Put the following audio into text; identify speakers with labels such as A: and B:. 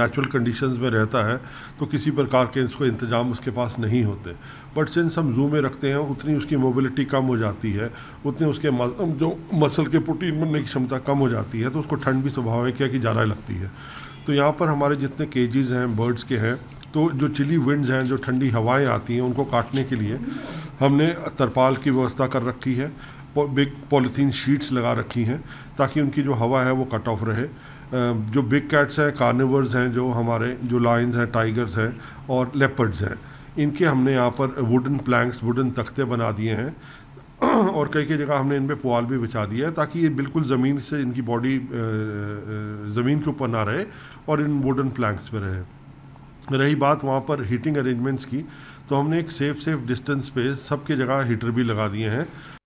A: natural conditions में रहता है तो किसी प्रकार के इसको इंतजाम उसके पास नहीं होते बट सिंस हम जू में रखते हैं उतनी उसकी मोबिलिटी कम हो जाती है उतनी उसके जो मसल के प्रोटीन बनने की क्षमता कम हो जाती है तो उसको ठंड भी स्वाभाविक है कि ज़्यादा लगती है तो यहाँ पर हमारे जितने केजेज़ हैं बर्ड्स के हैं तो जो चिली विंड्स हैं जो ठंडी हवाएं आती हैं उनको काटने के लिए हमने तरपाल की व्यवस्था कर रखी है बिग पॉलीथीन शीट्स लगा रखी हैं ताकि उनकी जो हवा है वो कट ऑफ रहे जो बिग कैट्स हैं कार्निवर्स हैं जो हमारे जो लाइन्स हैं टाइगर्स हैं और लेपर्ड्स हैं इनके हमने यहाँ पर वुडन प्लैंक्स वुडन तख्ते बना दिए हैं और कई कई जगह हमने इन पर पुआल भी बिछा दिया है ताकि ये बिल्कुल ज़मीन से इनकी बॉडी ज़मीन के ऊपर ना रहे और इन वुडन प्लैंक्स पर रहे रही बात वहाँ पर हीटिंग अरेंजमेंट्स की तो हमने एक सेफ़ सेफ़ डिस्टेंस पे सबके जगह हीटर भी लगा दिए हैं